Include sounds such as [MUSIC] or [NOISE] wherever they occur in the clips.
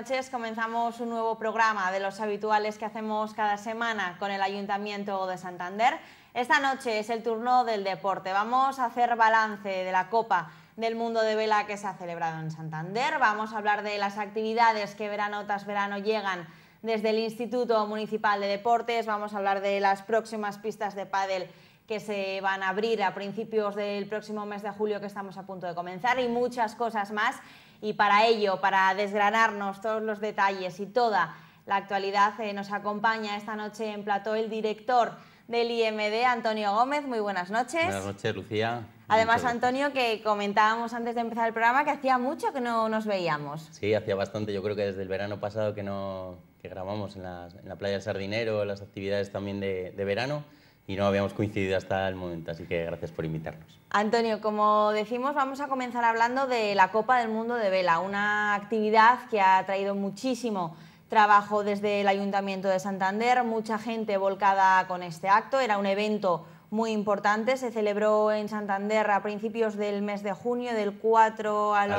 noches. Comenzamos un nuevo programa de los habituales que hacemos cada semana con el Ayuntamiento de Santander. Esta noche es el turno del deporte. Vamos a hacer balance de la Copa del Mundo de Vela que se ha celebrado en Santander. Vamos a hablar de las actividades que verano tras verano llegan desde el Instituto Municipal de Deportes. Vamos a hablar de las próximas pistas de pádel que se van a abrir a principios del próximo mes de julio que estamos a punto de comenzar y muchas cosas más. Y para ello, para desgranarnos todos los detalles y toda la actualidad, eh, nos acompaña esta noche en plató el director del IMD, Antonio Gómez. Muy buenas noches. Buenas noches, Lucía. Además, Antonio, que comentábamos antes de empezar el programa que hacía mucho que no nos veíamos. Sí, hacía bastante. Yo creo que desde el verano pasado que no que grabamos en, la playa Sardinero, las actividades también de, de verano y no habíamos coincidido hasta el momento, así que gracias por invitarnos. Antonio, como decimos, vamos a comenzar hablando de la Copa del Mundo de Vela, una actividad que ha traído muchísimo trabajo desde el Ayuntamiento de Santander, mucha gente volcada con este acto, era un evento muy importante, se celebró en Santander a principios del mes de junio, del 4 al,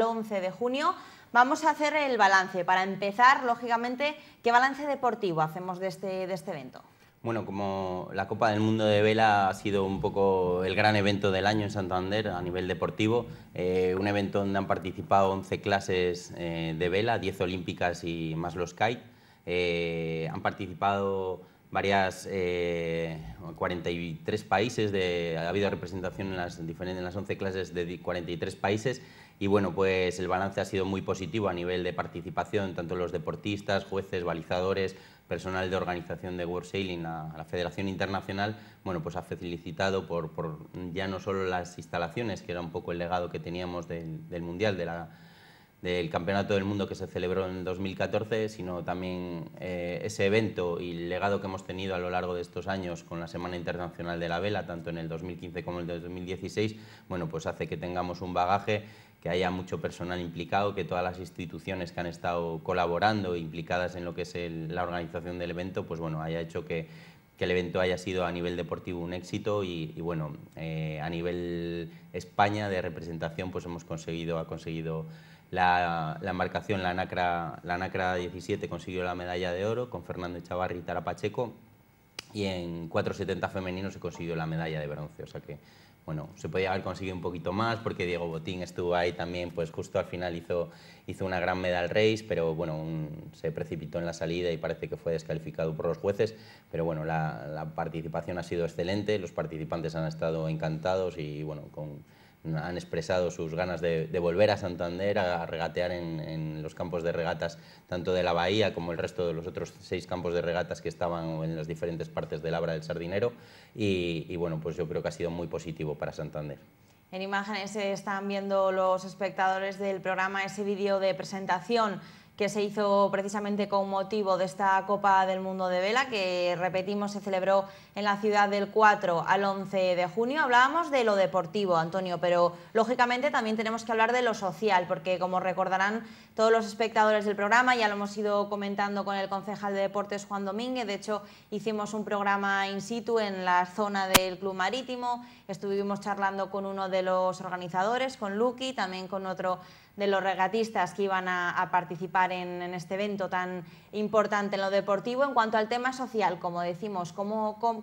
11. de junio. Vamos a hacer el balance. Para empezar, lógicamente, ¿qué balance deportivo hacemos de este, este evento? Bueno, como la Copa del Mundo de Vela ha sido un poco el gran evento del año en Santander a nivel deportivo, eh, un evento donde han participado 11 clases eh, de vela, 10 olímpicas y más los kite. Eh, han participado varias, 43 países, ha habido representación en las, diferentes, en las 11 clases de 43 países y bueno, pues el balance ha sido muy positivo a nivel de participación, tanto los deportistas, jueces, balizadores, personal de organización de World Sailing a, la Federación Internacional, bueno, pues ha felicitado por, ya no solo las instalaciones, que era un poco el legado que teníamos del Mundial, de la del Campeonato del Mundo que se celebró en 2014, sino también eh, ese evento y el legado que hemos tenido a lo largo de estos años con la Semana Internacional de la Vela, tanto en el 2015 como en el 2016, bueno, pues hace que tengamos un bagaje que haya mucho personal implicado, que todas las instituciones que han estado colaborando, implicadas en lo que es la organización del evento, pues bueno, haya hecho que, el evento haya sido a nivel deportivo un éxito y, bueno, eh, a nivel España de representación pues hemos conseguido, ha conseguido la, embarcación, la Anacra la 17, consiguió la medalla de oro con Fernando Echavarri y Tara Pacheco y en 470 femenino se consiguió la medalla de bronce, o sea que bueno, se podía haber conseguido un poquito más porque Diego Botín estuvo ahí también, pues justo al final hizo, una gran medal race, pero bueno, se precipitó en la salida y parece que fue descalificado por los jueces, pero bueno, la, la participación ha sido excelente, los participantes han estado encantados y bueno, con, han expresado sus ganas de, volver a Santander a regatear en, los campos de regatas tanto de la Bahía como el resto de los otros seis campos de regatas que estaban en las diferentes partes del Abra del Sardinero y, y bueno, pues yo creo que ha sido muy positivo para Santander. En imágenes están viendo los espectadores del programa ese vídeo de presentación que se hizo precisamente con motivo de esta Copa del Mundo de Vela, que repetimos se celebró en la ciudad del 4 al 11 de junio. Hablábamos de lo deportivo, Antonio, pero lógicamente también tenemos que hablar de lo social, porque como recordarán todos los espectadores del programa, ya lo hemos ido comentando con el concejal de deportes Juan Domínguez, de hecho hicimos un programa in situ en la zona del Club Marítimo, estuvimos charlando con uno de los organizadores, con Lucky, también con otro de los regatistas que iban a, participar en, este evento tan importante en lo deportivo. En cuanto al tema social, como decimos,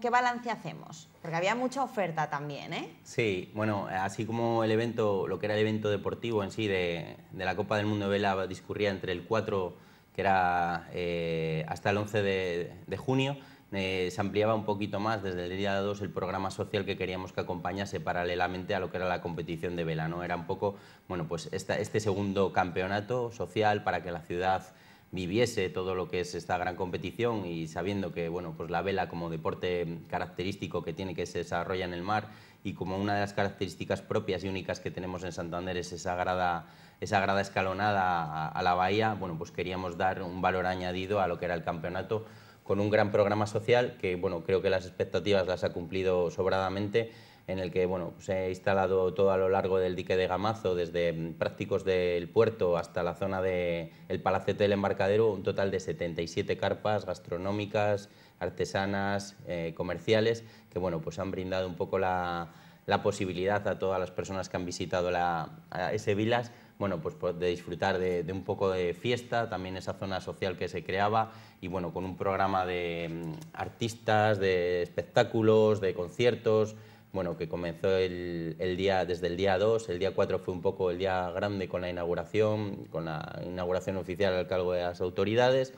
qué balance hacemos? Porque había mucha oferta también, ¿eh? Sí, bueno, así como el evento, lo que era el evento deportivo en sí de, la Copa del Mundo de Vela discurría entre el 4, que era eh, hasta el 11 de junio, eh, se ampliaba un poquito más desde el día 2 el programa social que queríamos que acompañase paralelamente a lo que era la competición de vela. ¿no? Era un poco bueno, pues este segundo campeonato social para que la ciudad viviese todo lo que es esta gran competición y sabiendo que bueno, pues la vela como deporte característico que tiene que se desarrolla en el mar y como una de las características propias y únicas que tenemos en Santander es esa grada, esa escalonada a la bahía, bueno, pues queríamos dar un valor añadido a lo que era el campeonato con un gran programa social que bueno, creo que las expectativas las ha cumplido sobradamente en el que bueno, se pues ha instalado todo a lo largo del dique de Gamazo, desde mm, prácticos del puerto hasta la zona del el Palacete del Embarcadero, un total de 77 carpas gastronómicas, artesanas, eh, comerciales, que bueno, pues han brindado un poco la, la posibilidad a todas las personas que han visitado la, ese Vilas bueno, pues, pues, de disfrutar de, un poco de fiesta, también esa zona social que se creaba y bueno, con un programa de mm, artistas, de espectáculos, de conciertos, bueno, que comenzó el, día, desde el día 2, el día 4 fue un poco el día grande con la inauguración, con la inauguración oficial al cargo de las autoridades.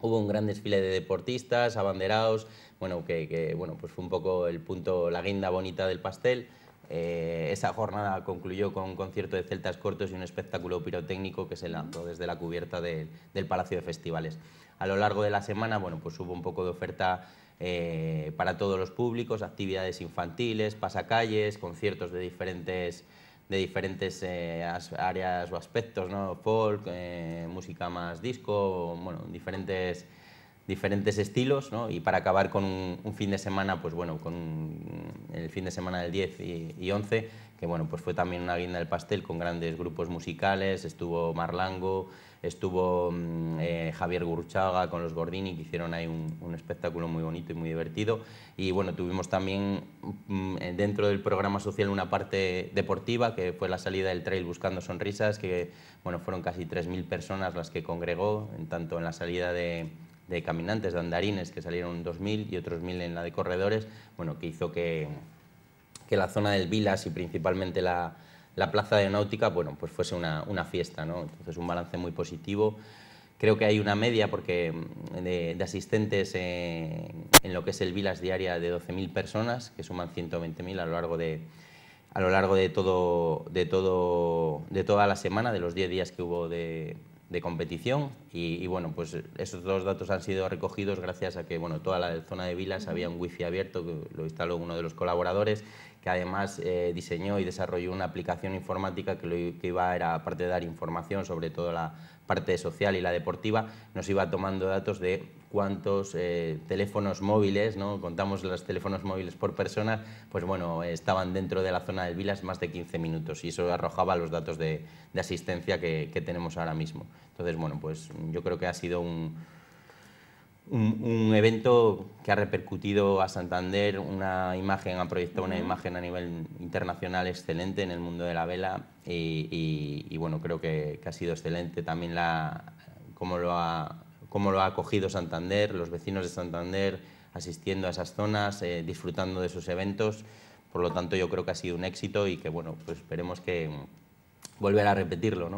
Hubo un gran desfile de deportistas, abanderados, bueno, que, pues fue un poco el punto, la guinda bonita del pastel. Eh, esa jornada concluyó con un concierto de celtas cortos y un espectáculo pirotécnico que se lanzó desde la cubierta del Palacio de Festivales. A lo largo de la semana bueno, pues hubo un poco de oferta eh, para todos los públicos, actividades infantiles, pasacalles, conciertos de diferentes, de diferentes eh, áreas o aspectos, ¿no? folk, música más disco, bueno, diferentes diferentes estilos ¿no? y para acabar con un, un, fin de semana pues bueno, con el fin de semana del 10 y, 11, que bueno, pues fue también una guinda del pastel con grandes grupos musicales, estuvo Marlango, estuvo mm, eh, Javier Guruchaga con los Gordini, que hicieron ahí un, un, espectáculo muy bonito y muy divertido. Y bueno, tuvimos también mm, eh, dentro del programa social una parte deportiva, que fue la salida del trail Buscando Sonrisas, que bueno, fueron casi 3.000 personas las que congregó, en tanto en la salida de de caminantes, de andarines, que salieron 2.000 y otros 1.000 en la de corredores, bueno, que hizo que, la zona del Vilas y principalmente la, plaza de náutica, bueno, pues fuese una, fiesta, ¿no? Entonces un balance muy positivo. Creo que hay una media porque mm, de, asistentes en lo que es el Vilas diaria de 12.000 personas, que suman 120.000 a lo largo de a lo largo de todo de todo de toda la semana, de los 10 días que hubo de, de competición y, bueno, pues esos dos datos han sido recogidos gracias a que bueno, toda la zona de Vilas había un wifi abierto que lo instaló uno de los colaboradores que además eh, diseñó y desarrolló una aplicación informática que lo que iba era, aparte de dar información sobre toda la parte social y la deportiva, nos iba tomando datos de cuántos eh, teléfonos móviles, ¿no? contamos los teléfonos móviles por persona, pues bueno, estaban dentro de la zona del Vilas más de 15 minutos y eso arrojaba los datos de, asistencia que, tenemos ahora mismo. Entonces, bueno, pues yo creo que ha sido un, un, evento que ha repercutido a Santander, una imagen, ha proyectado una imagen a nivel internacional excelente en el mundo de la vela y, bueno, creo que, ha sido excelente también la, cómo lo ha cómo lo ha acogido Santander, los vecinos de Santander asistiendo a esas zonas, eh, disfrutando de sus eventos. Por lo tanto, yo creo que ha sido un éxito y que, bueno, pues esperemos que mm, volver a repetirlo,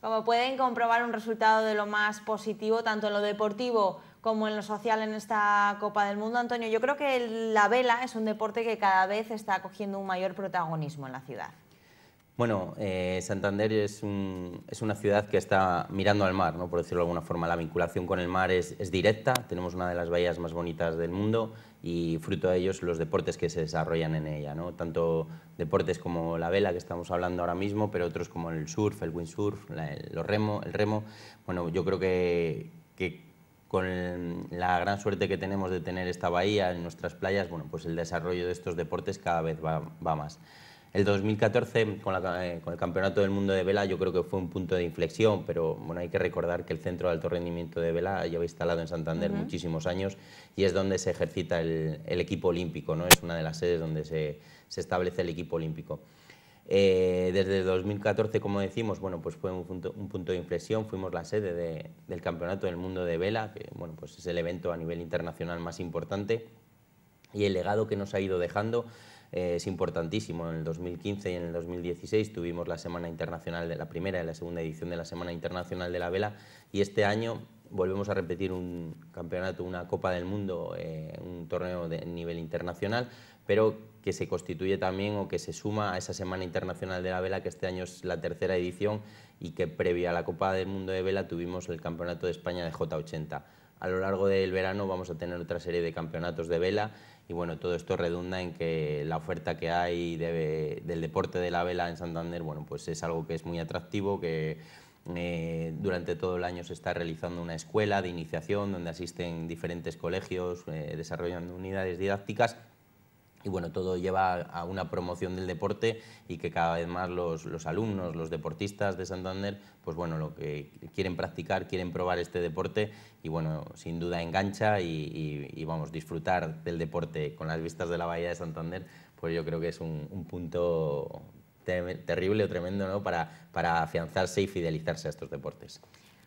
Como pueden comprobar, un resultado de lo más positivo, tanto en lo deportivo como en lo social en esta Copa del Mundo. Antonio, yo creo que la vela es un deporte que cada vez está cogiendo un mayor protagonismo en la ciudad. Bueno, eh, Santander es, una ciudad que está mirando al mar, ¿no? por decirlo de alguna forma. La vinculación con el mar es, directa, tenemos una de las bahías más bonitas del mundo y fruto de ellos los deportes que se desarrollan en ella. Tanto deportes como la vela, que estamos hablando ahora mismo, pero otros como el surf, el windsurf, el, remo, el remo. Bueno, yo creo que, con la gran suerte que tenemos de tener esta bahía en nuestras playas, bueno, pues el desarrollo de estos deportes cada vez va más. El 2014, eh, con, el Campeonato del Mundo de Vela, yo creo que fue un punto de inflexión, pero bueno, hay que recordar que el Centro de Alto Rendimiento de Vela lleva instalado en Santander muchísimos años y es donde se ejercita el, equipo olímpico, ¿no? es una de las sedes donde se, establece el equipo olímpico. Eh, desde 2014, como decimos, bueno, pues fue un punto, de inflexión, fuimos la sede del Campeonato del Mundo de Vela, que bueno, pues es el evento a nivel internacional más importante y el legado que nos ha ido dejando eh, es importantísimo. En el 2015 y en el 2016 tuvimos la Semana Internacional la primera y la segunda edición de la Semana Internacional de la Vela y este año volvemos a repetir un campeonato, una Copa del Mundo, eh, un torneo de nivel internacional, pero que se constituye también o que se suma a esa Semana Internacional de la Vela, que este año es la tercera edición y que previa a la Copa del Mundo de Vela tuvimos el Campeonato de España de J80. A lo largo del verano vamos a tener otra serie de campeonatos de vela y bueno, todo esto redunda en que la oferta que hay del deporte de la vela en Santander, bueno, pues es algo que es muy atractivo, que eh, durante todo el año se está realizando una escuela de iniciación donde asisten diferentes colegios, eh, desarrollando unidades didácticas y bueno, todo lleva a una promoción del deporte y que cada vez más los, los, alumnos, los deportistas de Santander, pues bueno, lo que quieren practicar, quieren probar este deporte y bueno, sin duda engancha y, vamos, disfrutar del deporte con las vistas de la bahía de Santander, pues yo creo que es un, punto terrible o tremendo ¿no? para afianzarse y fidelizarse a estos deportes.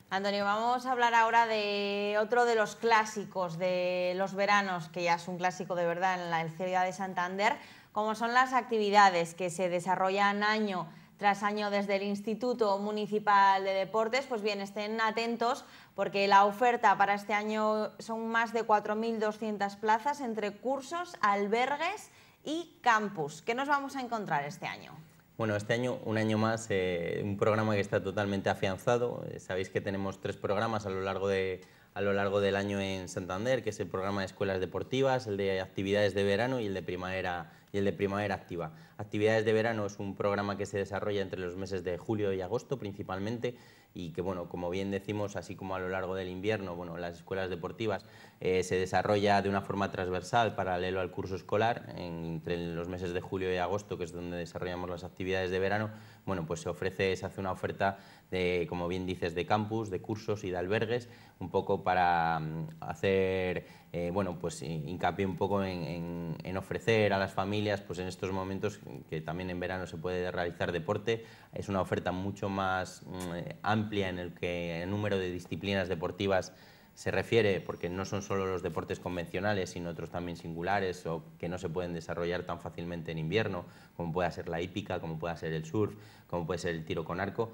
Antonio, vamos a hablar ahora de otro de los clásicos de los veranos, que ya es un clásico de verdad en la ciudad de Santander, como son las actividades que se desarrollan año tras año desde el Instituto Municipal de Deportes, pues bien, estén atentos porque la oferta para este año son más de 4.200 plazas entre cursos, albergues y campus. ¿Qué nos vamos a encontrar este año? Bueno, este año, un año más, eh, un programa que está totalmente afianzado. Eh, sabéis que tenemos tres programas a lo largo de, a lo largo del año en Santander, que es el programa de escuelas deportivas, el de actividades de verano y el de primavera y el de Primavera Activa. Actividades de verano es un programa que se desarrolla entre los meses de julio y agosto principalmente y que, bueno, como bien decimos, así como a lo largo del invierno, bueno, las escuelas deportivas eh, se desarrolla de una forma transversal paralelo al curso escolar, entre los meses de julio y agosto, que es donde desarrollamos las actividades de verano, bueno, pues se ofrece, se hace una oferta de, como bien dices, de campus, de cursos y de albergues, un poco para mm, hacer eh, bueno, pues hincapié un poco en, ofrecer a las familias, pues en estos momentos que también en verano se puede realizar deporte, es una oferta mucho más mm, amplia en el que el número de disciplinas deportivas se refiere, porque no son solo los deportes convencionales, sino otros también singulares o que no se pueden desarrollar tan fácilmente en invierno, como pueda ser la hípica, como pueda ser el surf, como puede ser el tiro con arco,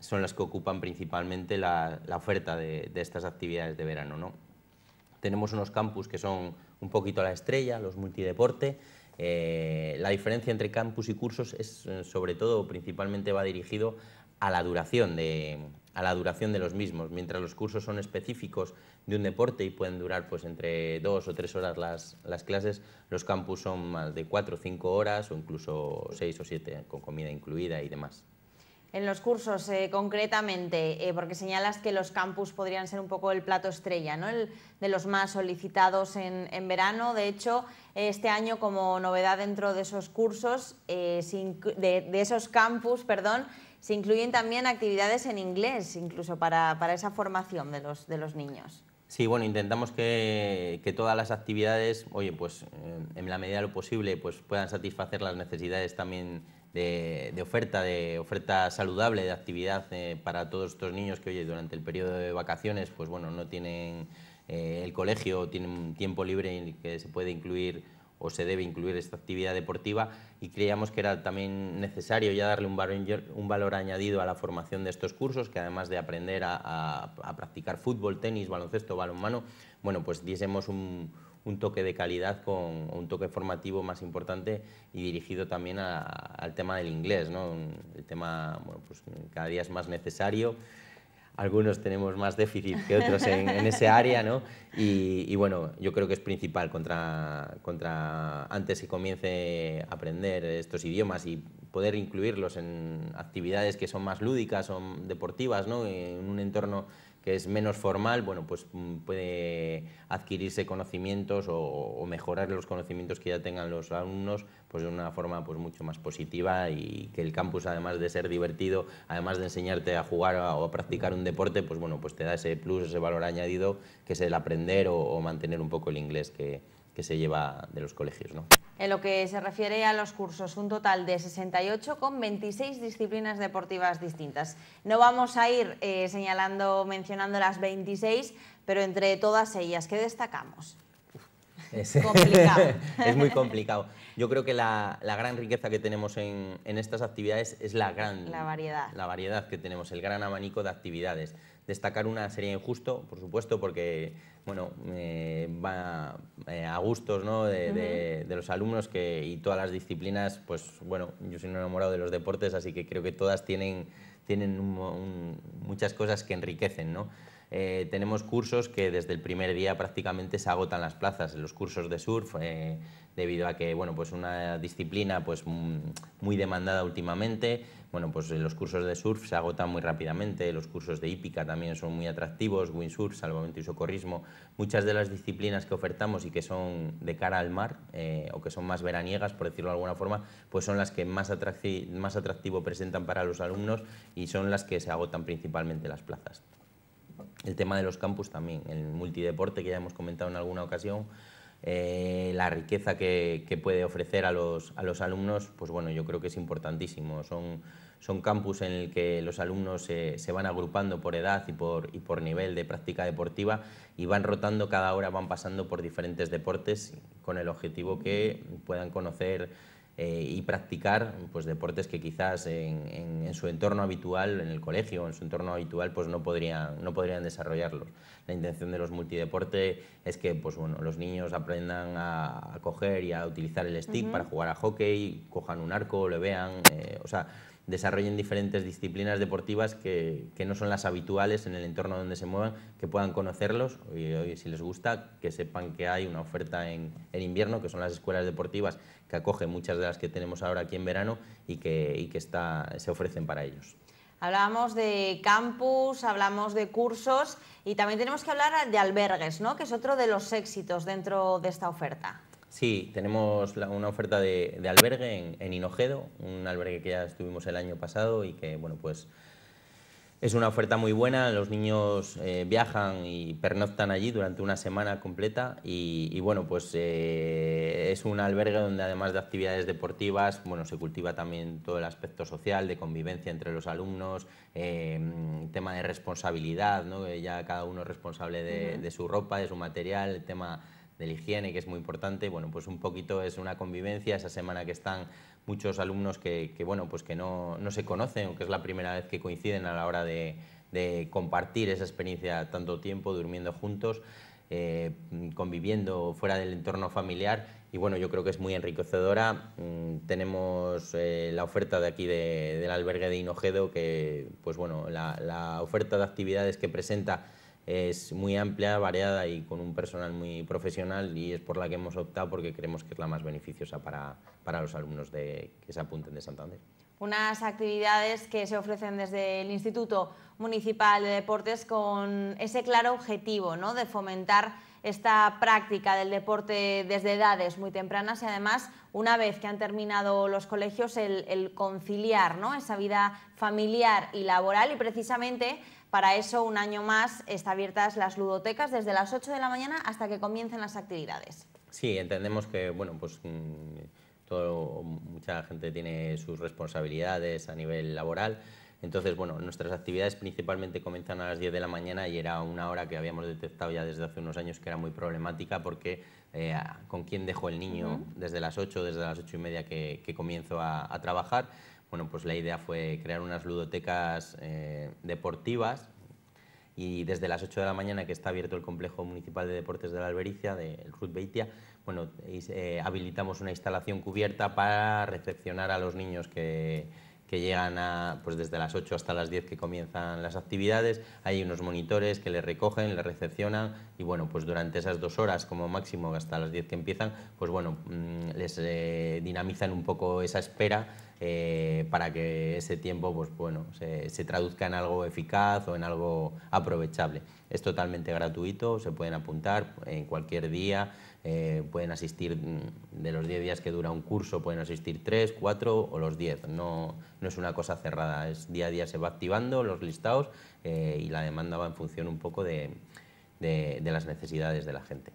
son las que ocupan principalmente la, oferta de, de, estas actividades de verano. ¿no? Tenemos unos campus que son un poquito la estrella, los multideporte. Eh, la diferencia entre campus y cursos es, eh, sobre todo, principalmente va dirigido a la duración de, a la duración de los mismos. Mientras los cursos son específicos de un deporte y pueden durar pues, entre dos o tres horas las, las clases, los campus son más de cuatro o cinco horas o incluso seis o siete con comida incluida y demás. En los cursos, eh, concretamente, eh, porque señalas que los campus podrían ser un poco el plato estrella, ¿no? El, de los más solicitados en, verano. De hecho, este año, como novedad dentro de esos cursos, eh, de, esos campus, perdón, se incluyen también actividades en inglés, incluso para, esa formación de los, de los niños. Sí, bueno, intentamos que, que, todas las actividades, oye, pues en la medida de lo posible, pues puedan satisfacer las necesidades también de, oferta, de oferta saludable, de actividad eh, para todos estos niños que, oye, durante el periodo de vacaciones, pues bueno, no tienen eh, el colegio, tienen tiempo libre en el que se puede incluir o se debe incluir esta actividad deportiva y creíamos que era también necesario ya darle un valor, añadido a la formación de estos cursos, que además de aprender a, a practicar fútbol, tenis, baloncesto, balonmano, bueno, pues diésemos un, un toque de calidad con un toque formativo más importante y dirigido también al tema del inglés, ¿no? el tema pues, cada día es más necesario algunos tenemos más déficit que otros en, en ese área, ¿no? Y, bueno, yo creo que es principal contra, contra antes que comience a aprender estos idiomas y poder incluirlos en actividades que son más lúdicas, son deportivas, ¿no? En un entorno que es menos formal, bueno, pues mm, puede adquirirse conocimientos o, mejorar los conocimientos que ya tengan los alumnos pues de una forma pues mucho más positiva y que el campus además de ser divertido, además de enseñarte a jugar o a practicar un deporte, pues bueno, pues te da ese plus, ese valor añadido que es el aprender o, o mantener un poco el inglés que, que se lleva de los colegios. ¿no? En lo que se refiere a los cursos, un total de 68 con 26 disciplinas deportivas distintas. No vamos a ir eh, señalando, mencionando las 26, pero entre todas ellas, ¿qué destacamos? Es, [LAUGHS] complicado. es muy complicado. Yo creo que la, gran riqueza que tenemos en, en, estas actividades es la gran... La variedad. La variedad que tenemos, el gran abanico de actividades. Destacar una sería injusto, por supuesto, porque bueno, eh, va eh, a gustos ¿no? de, los alumnos que, y todas las disciplinas, pues bueno, yo soy un enamorado de los deportes, así que creo que todas tienen, tienen muchas cosas que enriquecen. ¿no? Eh, tenemos cursos que desde el primer día prácticamente se agotan las plazas. Los cursos de surf, eh, debido a que bueno, pues una disciplina pues, mm, muy demandada últimamente, pues eh, los cursos de surf se agotan muy rápidamente, los cursos de hípica también son muy atractivos, windsurf, salvamento y socorrismo. Muchas de las disciplinas que ofertamos y que son de cara al mar o que son más veraniegas, por decirlo de alguna forma, pues son las que más, más atractivo presentan para los alumnos y son las que se agotan principalmente las plazas. El tema de los campus también, el multideporte que ya hemos comentado en alguna ocasión, eh, la riqueza que, puede ofrecer a los, alumnos, pues bueno, yo creo que es importantísimo. Son, campus en el que los alumnos se, van agrupando por edad y por, nivel de práctica deportiva y van rotando, cada hora van pasando por diferentes deportes con el objetivo que puedan conocer eh, y practicar pues, deportes que quizás en, su entorno habitual, en el colegio, en su entorno habitual, pues no podrían, no podrían desarrollarlos. La intención de los multideportes es que pues, bueno, los niños aprendan a, coger y a utilizar el stick para jugar a hockey, cojan un arco, lo vean, eh, o sea, desarrollen diferentes disciplinas deportivas que, no son las habituales en el entorno donde se muevan, que puedan conocerlos y, si les gusta, que sepan que hay una oferta en, invierno, que son las escuelas deportivas, que acoge muchas de las que tenemos ahora aquí en verano y que, se ofrecen para ellos. Hablábamos de campus, hablamos de cursos y también tenemos que hablar de albergues, ¿no? que es otro de los éxitos dentro de esta oferta. Sí, tenemos una oferta de, albergue en, Hinojedo, un albergue que ya estuvimos el año pasado y que, bueno, pues es una oferta muy buena. Los niños eh, viajan y pernoctan allí durante una semana completa y, bueno, pues eh, es un albergue donde además de actividades deportivas, bueno, se cultiva también todo el aspecto social, de convivencia entre los alumnos, em, tema de responsabilidad, ¿no? Ya cada uno es responsable de, de su ropa, de su material, el tema de higiene, que es muy importante, bueno, pues un poquito es una convivencia, esa semana que están muchos alumnos que, bueno, pues que no, no, se conocen o que es la primera vez que coinciden a la hora de, compartir esa experiencia tanto tiempo durmiendo juntos, eh, conviviendo fuera del entorno familiar y bueno, yo creo que es muy enriquecedora. Mm, tenemos eh, la oferta de aquí de, del albergue de Hinojedo, que pues bueno, la, la oferta de actividades que presenta es muy amplia, variada y con un personal muy profesional y es por la que hemos optado porque creemos que es la más beneficiosa para, los alumnos de, que se apunten de Santander. Unas actividades que se ofrecen desde el Instituto Municipal de Deportes con ese claro objetivo ¿no? de fomentar esta práctica del deporte desde edades muy tempranas y además una vez que han terminado los colegios el, conciliar ¿no? esa vida familiar y laboral y precisamente para eso, un año más, están abiertas las ludotecas desde las 8 de la mañana hasta que comiencen las actividades. Sí, entendemos que, bueno, pues... Mm, mucha gente tiene sus responsabilidades a nivel laboral, entonces, bueno, nuestras actividades principalmente comienzan a las 10 de la mañana y era una hora que habíamos detectado ya desde hace unos años que era muy problemática porque eh, con quién dejo el niño desde las 8, desde las 8 y media que, comienzo a trabajar bueno, pues la idea fue crear unas ludotecas eh, deportivas y desde las 8 de la mañana que está abierto el complejo municipal de deportes de la Albericia, del Ruth Beitia, bueno, eh, habilitamos una instalación cubierta para recepcionar a los niños que, que llegan a, pues desde las 8 hasta las 10 que comienzan las actividades, hay unos monitores que les recogen, le recepcionan y bueno, pues durante esas dos horas como máximo hasta las 10 que empiezan, pues bueno, mm, les eh, dinamizan un poco esa espera eh, para que ese tiempo pues bueno, se, traduzca en algo eficaz o en algo aprovechable. Es totalmente gratuito, se pueden apuntar en cualquier día, eh, pueden asistir, mm, de los 10 días que dura un curso, pueden asistir 3, 4 o los 10. No, no es una cosa cerrada, es día a día se va activando los listados eh, y la demanda va en función un poco de las necesidades de la gente.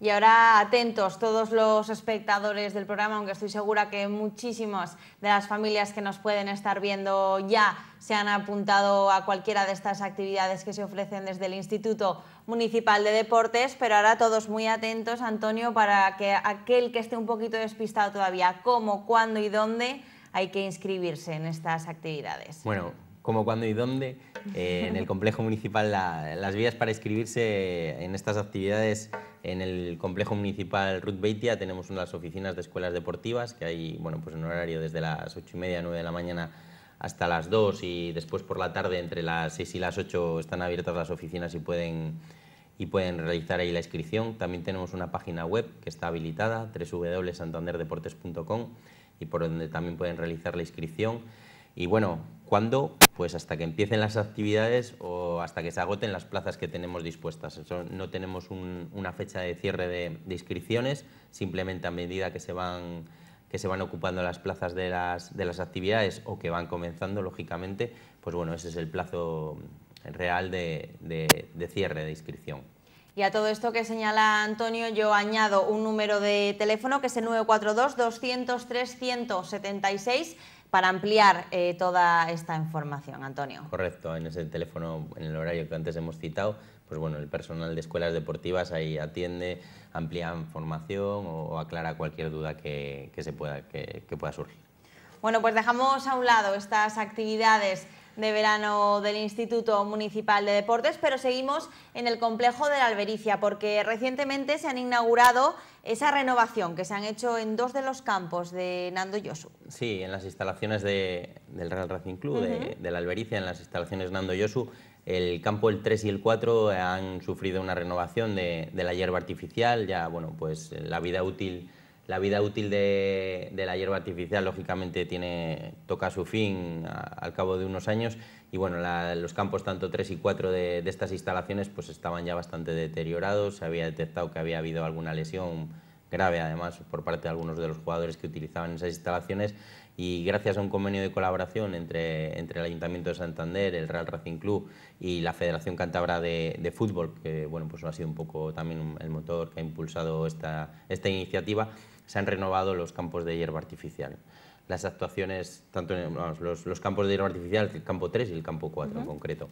Y ahora atentos todos los espectadores del programa, aunque estoy segura que muchísimas de las familias que nos pueden estar viendo ya se han apuntado a cualquiera de estas actividades que se ofrecen desde el Instituto Municipal de Deportes, pero ahora todos muy atentos, Antonio, para que aquel que esté un poquito despistado todavía, cómo, cuándo y dónde hay que inscribirse en estas actividades. Bueno, cómo, cuándo y dónde. Eh, en el complejo municipal, las vías para inscribirse en estas actividades en el complejo municipal Ruth Beitia tenemos unas oficinas de escuelas deportivas que hay bueno, pues en horario desde las 8 y media, 9 de la mañana hasta las 2 y después por la tarde entre las 6 y las 8 están abiertas las oficinas y pueden, y pueden realizar ahí la inscripción. También tenemos una página web que está habilitada, www.santanderdeportes.com y por donde también pueden realizar la inscripción. Y bueno, ¿Cuándo? Pues hasta que empiecen las actividades o hasta que se agoten las plazas que tenemos dispuestas. no tenemos una fecha de cierre de, inscripciones, simplemente a medida que se van, que se van ocupando las plazas de las, actividades o que van comenzando, lógicamente, pues bueno, ese es el plazo real de, cierre de inscripción. Y a todo esto que señala Antonio, yo añado un número de teléfono que es el 942 203 176 para ampliar eh, toda esta información, Antonio. Correcto, en ese teléfono, en el horario que antes hemos citado, pues bueno, el personal de escuelas deportivas ahí atiende, amplía información o, aclara cualquier duda que, se pueda, que pueda surgir. Bueno, pues dejamos a un lado estas actividades de verano del Instituto Municipal de Deportes, pero seguimos en el complejo de la Albericia, porque recientemente se han inaugurado esa renovación que se han hecho en dos de los campos de Nando Yosu. Sí, en las instalaciones del Real Racing Club, de, la Albericia, en las instalaciones Nando Yosu, el campo el 3 y el 4 eh, han sufrido una renovación de, de la hierba artificial, ya bueno, pues la vida útil la vida útil de, la hierba artificial, lógicamente, tiene, toca su fin al cabo de unos años y bueno, los campos tanto 3 y 4 de, estas instalaciones pues estaban ya bastante deteriorados, se había detectado que había habido alguna lesión grave además por parte de algunos de los jugadores que utilizaban esas instalaciones y gracias a un convenio de colaboración entre, entre el Ayuntamiento de Santander, el Real Racing Club y la Federación Cántabra de, de, Fútbol, que bueno, pues ha sido un poco también el motor que ha impulsado esta, esta iniciativa, se han renovado los campos de hierba artificial. Las actuaciones, tanto los, campos de hierba artificial, el campo 3 y el campo 4 en concreto.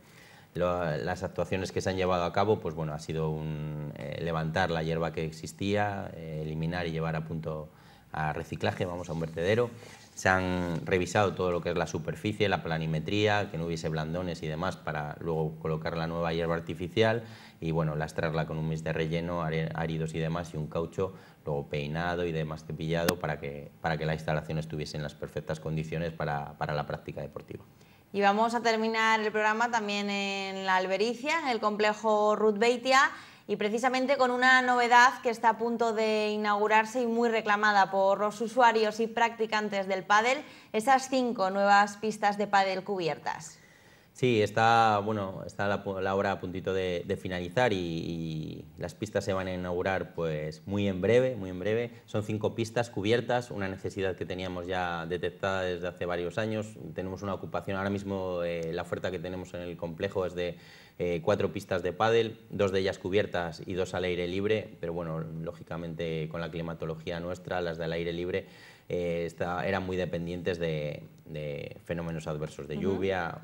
las actuaciones que se han llevado a cabo, pues bueno, ha sido un, eh, levantar la hierba que existía, eh, eliminar y llevar a punto a reciclaje, vamos a un vertedero. Se han revisado todo lo que es la superficie, la planimetría, que no hubiese blandones y demás para luego colocar la nueva hierba artificial y bueno, lastrarla con un mix de relleno, áridos y demás y un caucho, luego peinado y demás cepillado para que, para que la instalación estuviese en las perfectas condiciones para, para la práctica deportiva. Y vamos a terminar el programa también en la Albericia, en el complejo Ruth Beitia, y precisamente con una novedad que está a punto de inaugurarse y muy reclamada por los usuarios y practicantes del pádel, esas cinco nuevas pistas de pádel cubiertas. Sí, está, bueno, está la, hora a puntito de, finalizar y, las pistas se van a inaugurar pues muy en breve, muy en breve. Son cinco pistas cubiertas, una necesidad que teníamos ya detectada desde hace varios años. Tenemos una ocupación, ahora mismo eh, la oferta que tenemos en el complejo es de eh, cuatro pistas de pádel, dos de ellas cubiertas y dos al aire libre, pero bueno, lógicamente con la climatología nuestra, las del aire libre eh, eran muy dependientes de, fenómenos adversos de lluvia,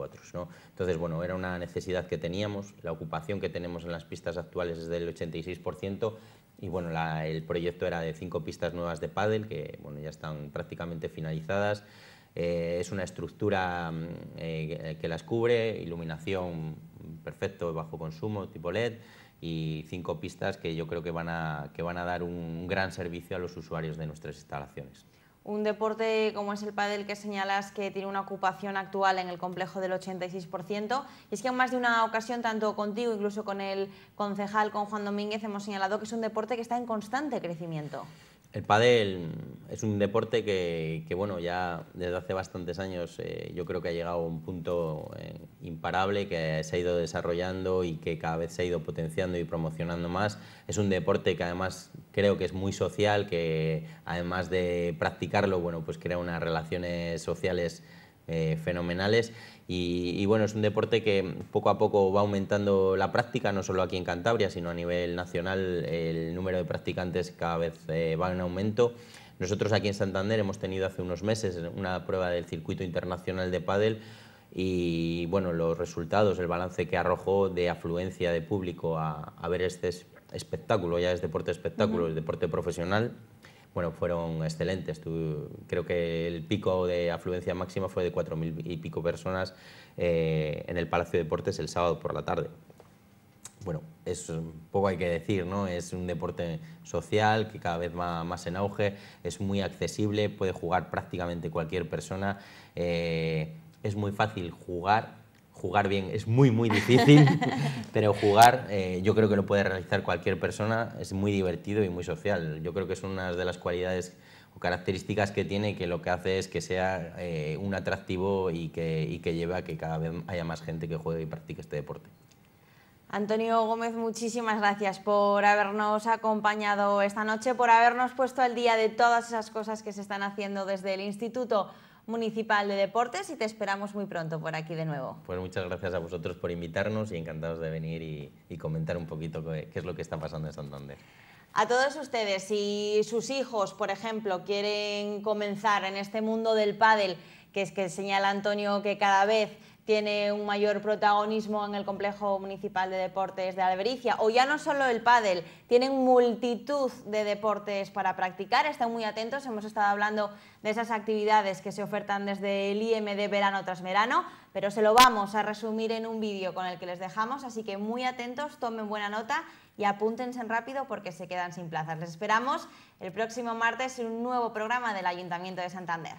otros. ¿no? Entonces, bueno, era una necesidad que teníamos, la ocupación que tenemos en las pistas actuales es del 86%, y bueno, el proyecto era de cinco pistas nuevas de pádel, que bueno, ya están prácticamente finalizadas. Eh, es una estructura mm, eh, que las cubre, iluminación perfecto, bajo consumo, tipo LED, y cinco pistas que yo creo que van a, que van a dar un gran servicio a los usuarios de nuestras instalaciones. Un deporte como es el pádel que señalas que tiene una ocupación actual en el complejo del 86% y es que en más de una ocasión, tanto contigo, incluso con el concejal, con Juan Domínguez, hemos señalado que es un deporte que está en constante crecimiento. El pádel es un deporte que, bueno, ya desde hace bastantes años eh, yo creo que ha llegado a un punto eh, imparable, que se ha ido desarrollando y que cada vez se ha ido potenciando y promocionando más. Es un deporte que además creo que es muy social, que además de practicarlo, bueno, pues crea unas relaciones sociales eh, fenomenales. Y, bueno, es un deporte que poco a poco va aumentando la práctica, no solo aquí en Cantabria, sino a nivel nacional. El número de practicantes cada vez eh, va en aumento. Nosotros aquí en Santander hemos tenido hace unos meses una prueba del circuito internacional de pádel y bueno, los resultados, el balance que arrojó de afluencia de público a, ver este espectáculo, ya es deporte espectáculo, el es deporte profesional, bueno, fueron excelentes. creo que el pico de afluencia máxima fue de 4.000 y pico personas eh, en el Palacio de Deportes el sábado por la tarde. Bueno, es poco hay que decir, ¿no? Es un deporte social que cada vez más en auge, es muy accesible, puede jugar prácticamente cualquier persona, eh, es muy fácil jugar jugar bien es muy, muy difícil, [LAUGHS] pero jugar eh, yo creo que lo puede realizar cualquier persona, es muy divertido y muy social. Yo creo que es una de las cualidades o características que tiene que lo que hace es que sea eh, un atractivo y que, y a que cada vez haya más gente que juegue y practique este deporte. Antonio Gómez, muchísimas gracias por habernos acompañado esta noche, por habernos puesto al día de todas esas cosas que se están haciendo desde el instituto. Municipal de Deportes y te esperamos muy pronto por aquí de nuevo. Pues muchas gracias a vosotros por invitarnos y encantados de venir y, comentar un poquito qué, qué es lo que está pasando en Santander. A todos ustedes, si sus hijos, por ejemplo, quieren comenzar en este mundo del pádel, que es que señala Antonio que cada vez tiene un mayor protagonismo en el complejo municipal de deportes de Albericia, o ya no solo el pádel, tienen multitud de deportes para practicar, están muy atentos, hemos estado hablando de esas actividades que se ofertan desde el IMD verano tras verano, pero se lo vamos a resumir en un vídeo con el que les dejamos, así que muy atentos, tomen buena nota y apúntense rápido porque se quedan sin plazas. Les esperamos el próximo martes en un nuevo programa del Ayuntamiento de Santander.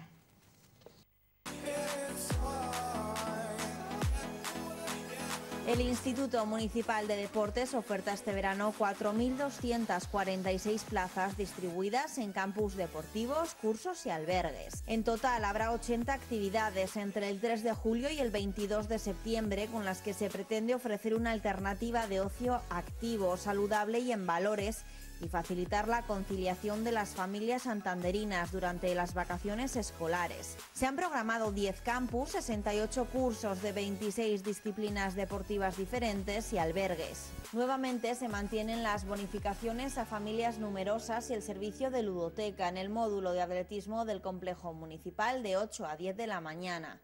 El Instituto Municipal de Deportes oferta este verano 4.246 plazas distribuidas en campus deportivos, cursos y albergues. En total habrá 80 actividades entre el 3 de julio y el 22 de septiembre con las que se pretende ofrecer una alternativa de ocio activo, saludable y en valores y facilitar la conciliación de las familias santanderinas durante las vacaciones escolares. Se han programado 10 campus, 68 cursos de 26 disciplinas deportivas diferentes y albergues. Nuevamente se mantienen las bonificaciones a familias numerosas y el servicio de ludoteca en el módulo de atletismo del complejo municipal de 8 a 10 de la mañana.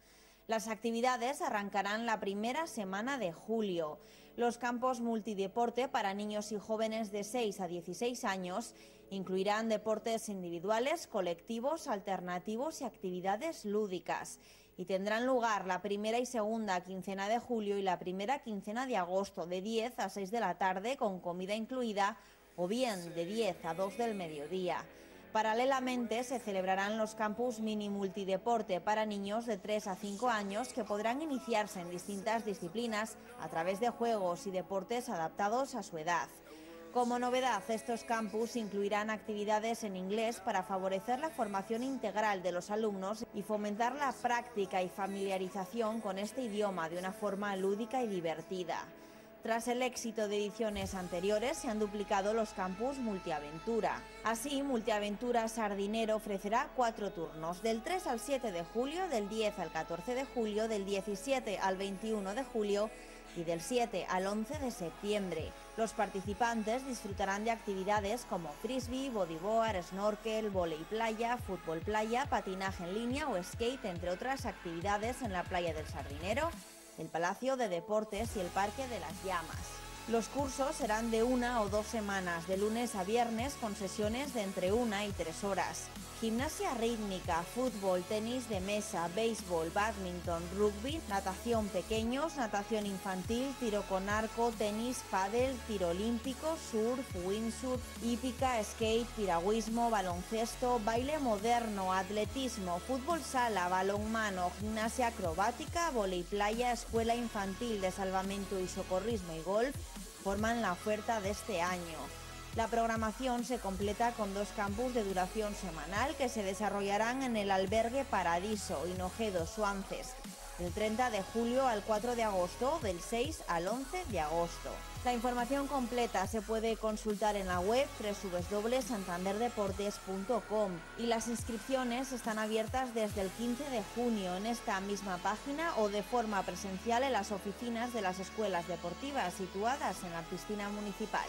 Las actividades arrancarán la primera semana de julio. Los campos multideporte para niños y jóvenes de 6 a 16 años incluirán deportes individuales, colectivos, alternativos y actividades lúdicas y tendrán lugar la primera y segunda quincena de julio y la primera quincena de agosto de 10 a 6 de la tarde con comida incluida o bien de 10 a 2 del mediodía. Paralelamente se celebrarán los campus mini multideporte para niños de 3 a 5 años que podrán iniciarse en distintas disciplinas a través de juegos y deportes adaptados a su edad. Como novedad, estos campus incluirán actividades en inglés para favorecer la formación integral de los alumnos y fomentar la práctica y familiarización con este idioma de una forma lúdica y divertida. Tras el éxito de ediciones anteriores, se han duplicado los campus Multiaventura. Así, Multiaventura Sardinero ofrecerá cuatro turnos, del 3 al 7 de julio, del 10 al 14 de julio, del 17 al 21 de julio y del 7 al 11 de septiembre. Los participantes disfrutarán de actividades como frisbee, bodyboard, snorkel, volei playa, fútbol playa, patinaje en línea o skate, entre otras actividades en la playa del Sardinero el Palacio de Deportes y el Parque de las Llamas. Los cursos serán de una o dos semanas, de lunes a viernes, con sesiones de entre una y tres horas. Gimnasia rítmica, fútbol, tenis de mesa, béisbol, badminton, rugby, natación pequeños, natación infantil, tiro con arco, tenis, pádel, tiro olímpico, surf, windsurf, hípica, skate, piragüismo, baloncesto, baile moderno, atletismo, fútbol sala, balonmano, gimnasia acrobática, volei playa, escuela infantil de salvamento y socorrismo y golf, forman la oferta de este año. La programación se completa con dos campus de duración semanal que se desarrollarán en el albergue Paradiso, Hinojedo, Suances del 30 de julio al 4 de agosto, del 6 al 11 de agosto. La información completa se puede consultar en la web www.santanderdeportes.com y las inscripciones están abiertas desde el 15 de junio en esta misma página o de forma presencial en las oficinas de las escuelas deportivas situadas en la piscina municipal.